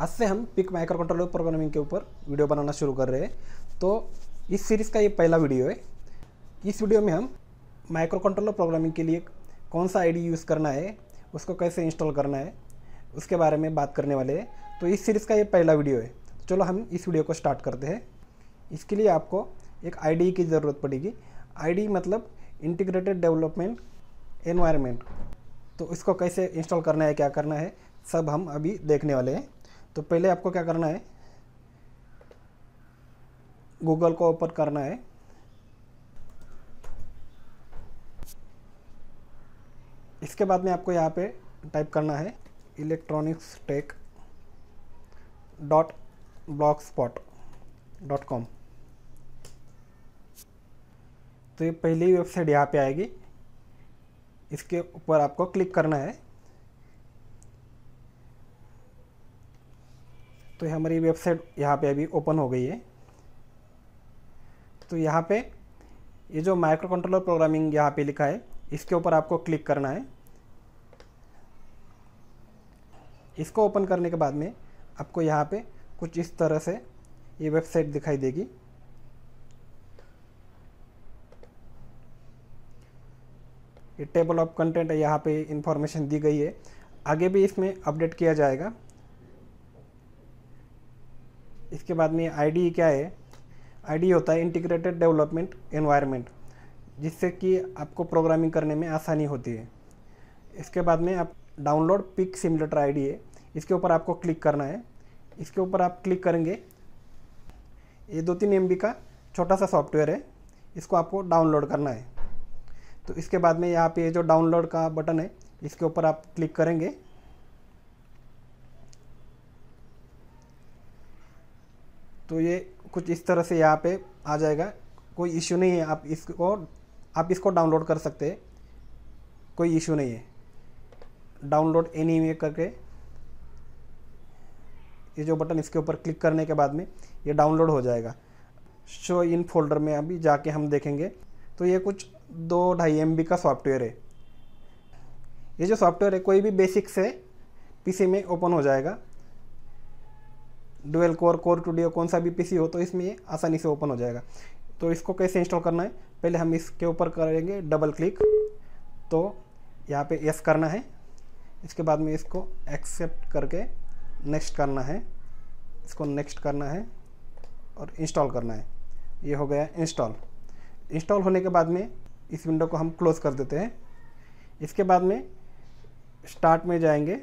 आज से हम पिक माइक्रो कंट्रोलर प्रोग्रामिंग के ऊपर वीडियो बनाना शुरू कर रहे हैं तो इस सीरीज़ का ये पहला वीडियो है इस वीडियो में हम माइक्रो कंट्रोलर प्रोग्रामिंग के लिए कौन सा आईडी यूज़ करना है उसको कैसे इंस्टॉल करना है उसके बारे में बात करने वाले हैं तो इस सीरीज़ का ये पहला वीडियो है चलो हम इस वीडियो को स्टार्ट करते हैं इसके लिए आपको एक आई की ज़रूरत पड़ेगी आई मतलब इंटीग्रेटेड डेवलपमेंट एनवायरमेंट तो इसको कैसे इंस्टॉल करना है क्या करना है सब हम अभी देखने वाले हैं तो पहले आपको क्या करना है गूगल को ओपन करना है इसके बाद में आपको यहाँ पे टाइप करना है electronics tech dot blogspot dot com तो ये पहली वेबसाइट यहाँ पे आएगी इसके ऊपर आपको क्लिक करना है तो हमारी वेबसाइट यहाँ पे अभी ओपन हो गई है तो यहाँ पे ये जो माइक्रो कंट्रोलर प्रोग्रामिंग यहाँ पे लिखा है इसके ऊपर आपको क्लिक करना है इसको ओपन करने के बाद में आपको यहाँ पे कुछ इस तरह से ये वेबसाइट दिखाई देगी ये टेबल ऑफ कंटेंट है यहाँ पे इंफॉर्मेशन दी गई है आगे भी इसमें अपडेट किया जाएगा इसके बाद में आई क्या है आई होता है इंटीग्रेटेड डेवलपमेंट एनवायरनमेंट जिससे कि आपको प्रोग्रामिंग करने में आसानी होती है इसके बाद में आप डाउनलोड पिक सिमुलेटर आई है इसके ऊपर आपको क्लिक करना है इसके ऊपर आप क्लिक करेंगे ये दो तीन एम का छोटा सा सॉफ्टवेयर है इसको आपको डाउनलोड करना है तो इसके बाद में यहाँ पे जो डाउनलोड का बटन है इसके ऊपर आप क्लिक करेंगे तो ये कुछ इस तरह से यहाँ पे आ जाएगा कोई इशू नहीं है आप इसको आप इसको डाउनलोड कर सकते हैं कोई इशू नहीं है डाउनलोड एनी में करके ये जो बटन इसके ऊपर क्लिक करने के बाद में ये डाउनलोड हो जाएगा शो इन फोल्डर में अभी जाके हम देखेंगे तो ये कुछ दो ढाई एम का सॉफ्टवेयर है ये जो सॉफ्टवेयर है कोई भी बेसिक से पीसी में ओपन हो जाएगा dual core core two duo कौन सा भी पीसी हो तो इसमें ये आसानी से ओपन हो जाएगा तो इसको कैसे इंस्टॉल करना है पहले हम इसके ऊपर करेंगे डबल क्लिक तो यहाँ पे यस करना है इसके बाद में इसको एक्सेप्ट करके नेक्स्ट करना है इसको नेक्स्ट करना है और इंस्टॉल करना है ये हो गया इंस्टॉल इंस्टॉल होने के बाद में इस विंडो को हम क्लोज़ कर देते हैं इसके बाद में स्टार्ट में जाएंगे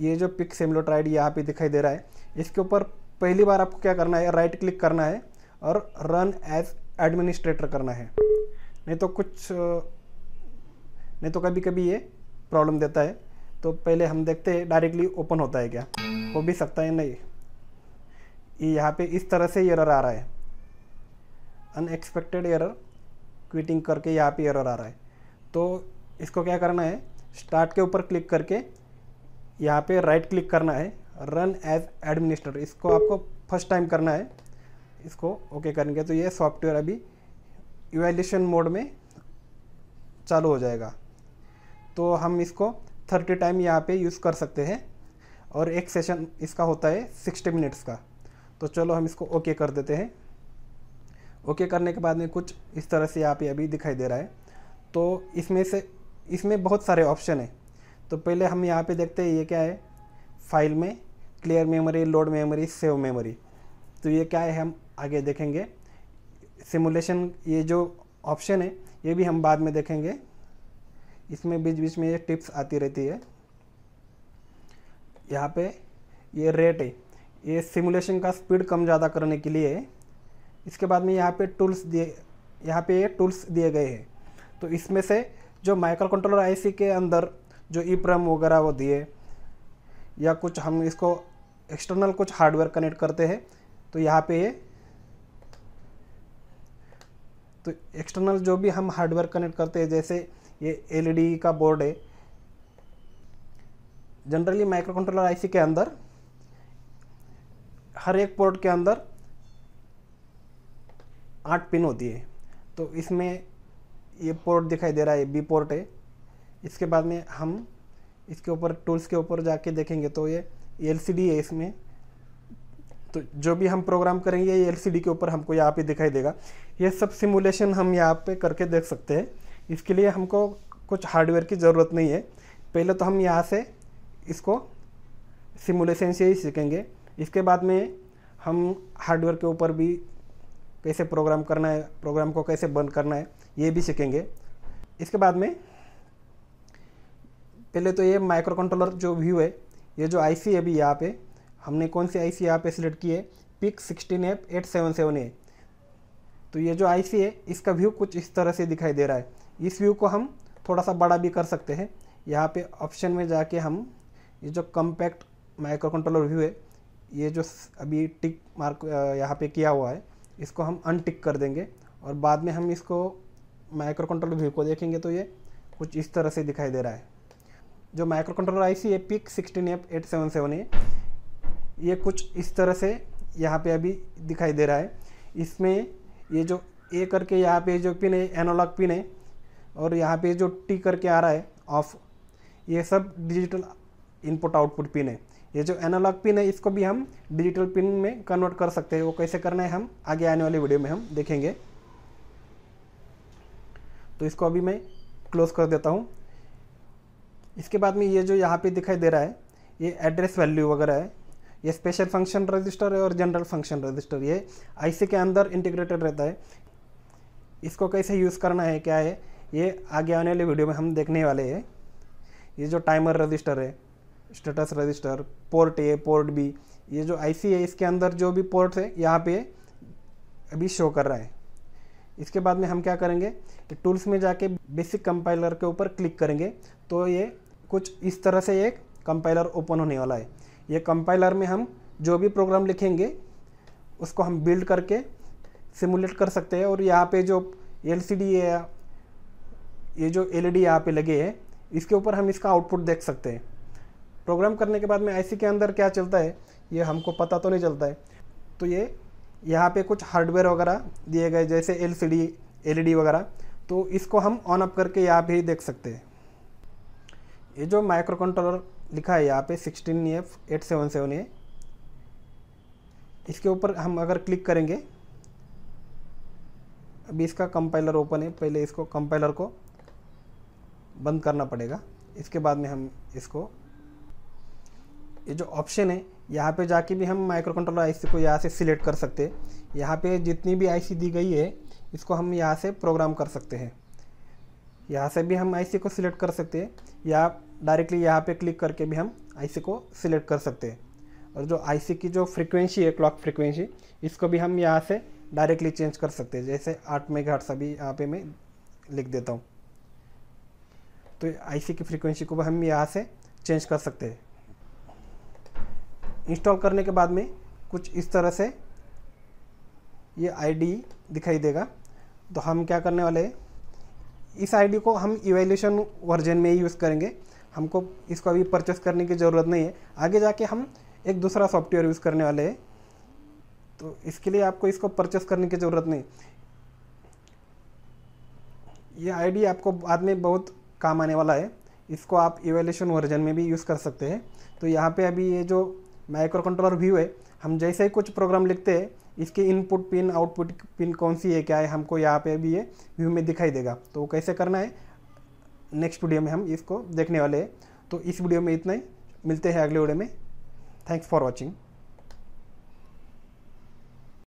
ये जो पिक सेमलोट्राइड यहाँ पे दिखाई दे रहा है इसके ऊपर पहली बार आपको क्या करना है राइट क्लिक करना है और रन एज एडमिनिस्ट्रेटर करना है नहीं तो कुछ नहीं तो कभी कभी ये प्रॉब्लम देता है तो पहले हम देखते हैं डायरेक्टली ओपन होता है क्या हो भी सकता है नहीं ये यहाँ पे इस तरह से एरर आ रहा है अनएक्सपेक्टेड एरर क्विटिंग करके यहाँ पे एरर आ रहा है तो इसको क्या करना है स्टार्ट के ऊपर क्लिक करके यहाँ पे राइट क्लिक करना है रन एज एडमिनिस्ट्रेटर इसको आपको फर्स्ट टाइम करना है इसको ओके okay करेंगे तो ये सॉफ्टवेयर अभी इवेल्यूशन मोड में चालू हो जाएगा तो हम इसको थर्टी टाइम यहाँ पे यूज़ कर सकते हैं और एक सेशन इसका होता है सिक्सटी मिनट्स का तो चलो हम इसको ओके okay कर देते हैं ओके okay करने के बाद में कुछ इस तरह से यहाँ पे अभी दिखाई दे रहा है तो इसमें से इसमें बहुत सारे ऑप्शन हैं तो पहले हम यहाँ पे देखते हैं ये क्या है फाइल में clear memory load memory save memory तो ये क्या है हम आगे देखेंगे सिमुलेशन ये जो ऑप्शन है ये भी हम बाद में देखेंगे इसमें बीच बीच में ये टिप्स आती रहती है यहाँ पे ये रेट है ये सिमुलेशन का स्पीड कम ज़्यादा करने के लिए है इसके बाद में यहाँ पे टूल्स दिए यहाँ पे ये टूल्स दिए गए हैं तो इसमें से जो माइक्रो कंट्रोलर आईसी के अंदर जो ई प्रम वगैरह वो दिए या कुछ हम इसको एक्सटर्नल कुछ हार्डवेयर कनेक्ट करते हैं तो यहाँ पे ये तो एक्सटर्नल जो भी हम हार्डवेयर कनेक्ट करते हैं जैसे ये एलईडी का बोर्ड है जनरली माइक्रो कंट्रोलर आई के अंदर हर एक पोर्ट के अंदर आठ पिन होती है तो इसमें ये पोर्ट दिखाई दे रहा है बी पोर्ट है इसके बाद में हम इसके ऊपर टूल्स के ऊपर जाके देखेंगे तो ये एल सी डी है इसमें तो जो भी हम प्रोग्राम करेंगे ये एल के ऊपर हमको यहाँ पे दिखाई देगा ये सब सिमुलेशन हम यहाँ पे करके देख सकते हैं इसके लिए हमको कुछ हार्डवेयर की ज़रूरत नहीं है पहले तो हम यहाँ से इसको सिमुलेशन से ही सीखेंगे इसके बाद में हम हार्डवेयर के ऊपर भी कैसे प्रोग्राम करना है प्रोग्राम को कैसे बंद करना है ये भी सीखेंगे इसके बाद में पहले तो ये माइक्रो कंट्रोलर जो व्यू है ये जो आई सी है अभी यहाँ पे हमने कौन सी आई सी यहाँ पे सिलेक्ट की है PIC sixteen F eight seven seven A तो ये जो आई सी है इसका व्यू कुछ इस तरह से दिखाई दे रहा है इस व्यू को हम थोड़ा सा बड़ा भी कर सकते हैं यहाँ पे ऑप्शन में जाके हम ये जो कम्पैक्ट माइक्रो कंट्रोलर व्यू है ये जो अभी टिक मार्क यहाँ पे किया हुआ है इसको हम अनटिक कर देंगे और बाद में हम इसको माइक्रो कंट्रोलर व्यू को देखेंगे तो ये कुछ इस तरह से दिखाई दे रहा है जो माइक्रो कंट्रोलर आई सी है PIC sixteen F eight seven seven है ये कुछ इस तरह से यहाँ पे अभी दिखाई दे रहा है इसमें ये जो ए करके यहाँ पे जो पिन है एनोलॉग पिन है और यहाँ पे जो टी करके आ रहा है ऑफ ये सब डिजिटल इनपुट आउटपुट पिन है ये जो एनालॉग पिन है इसको भी हम डिजिटल पिन में कन्वर्ट कर सकते हैं वो कैसे करना है हम आगे आने वाले वीडियो में हम देखेंगे तो इसको अभी मैं क्लोज कर देता हूँ इसके बाद में ये जो यहाँ पे दिखाई दे रहा है ये एड्रेस वैल्यू वगैरह है ये स्पेशल फंक्शन रजिस्टर है और जनरल फंक्शन रजिस्टर ये आईसी के अंदर इंटीग्रेटेड रहता है इसको कैसे यूज़ करना है क्या है ये आगे आने वाले वीडियो में हम देखने वाले हैं ये जो टाइमर रजिस्टर है status register port A port B ये जो आईसी है इसके अंदर जो भी पोर्ट है यहाँ पे अभी शो कर रहा है इसके बाद में हम क्या करेंगे कि टूल्स में जाके बेसिक कंपाइलर के ऊपर क्लिक करेंगे तो ये कुछ इस तरह से एक कंपाइलर ओपन होने वाला है ये कंपाइलर में हम जो भी प्रोग्राम लिखेंगे उसको हम बिल्ड करके सिमुलेट कर सकते हैं और यहाँ पे जो एल सी डी है ये जो एल ई डी यहाँ पर लगे है इसके ऊपर हम इसका आउटपुट देख सकते हैं प्रोग्राम करने के बाद में आईसी के अंदर क्या चलता है ये हमको पता तो नहीं चलता है तो ये यहाँ पे कुछ हार्डवेयर वगैरह दिए गए जैसे ई डी e वगैरह तो इसको हम ऑन अप करके यहाँ ही देख सकते हैं ये जो माइक्रो कंट्रोलर लिखा है यहाँ पे sixteen F eight seven seven A इसके ऊपर हम अगर क्लिक करेंगे अभी इसका कंपाइलर ओपन है पहले इसको कंपाइलर को बंद करना पड़ेगा इसके बाद में हम इसको ये जो ऑप्शन है यहाँ पे जाके भी हम माइक्रो कंट्रोलर आईसी को यहाँ से सिलेक्ट कर सकते हैं यहाँ पे जितनी भी आईसी दी गई है इसको हम यहाँ से प्रोग्राम कर सकते हैं यहाँ से भी हम आईसी को सिलेक्ट कर सकते हैं या डायरेक्टली यहाँ पे क्लिक करके भी हम आईसी को सिलेक्ट कर सकते हैं और जो आईसी की जो फ्रिक्वेंसी है क्लॉक फ्रिक्वेंसी इसको भी हम यहाँ से डायरेक्टली चेंज कर सकते हैं जैसे आठ मेगा हर्ट्स अभी यहाँ पर मैं लिख देता हूँ तो आई की फ्रिक्वेंसी को भी हम यहाँ से चेंज कर सकते हैं इंस्टॉल करने के बाद में कुछ इस तरह से ये आईडी दिखाई देगा तो हम क्या करने वाले हैं इस आईडी को हम इवेल्यूशन वर्जन में ही यूज़ करेंगे हमको इसको अभी परचेस करने की ज़रूरत नहीं है आगे जाके हम एक दूसरा सॉफ्टवेयर यूज़ करने वाले हैं तो इसके लिए आपको इसको परचेस करने की ज़रूरत नहीं ये आईडी आपको बाद में बहुत काम आने वाला है इसको आप इवेल्यूशन वर्जन में भी यूज़ कर सकते हैं तो यहाँ पे अभी ये जो माइक्रो कंट्रोलर व्यू है हम जैसे ही कुछ प्रोग्राम लिखते हैं इसके इनपुट पिन आउटपुट पिन कौन सी है क्या है हमको यहाँ पे भी ये व्यू में दिखाई देगा तो वो कैसे करना है नेक्स्ट वीडियो में हम इसको देखने वाले हैं तो इस वीडियो में इतना ही मिलते हैं अगले वीडियो में थैंक्स फॉर वॉचिंग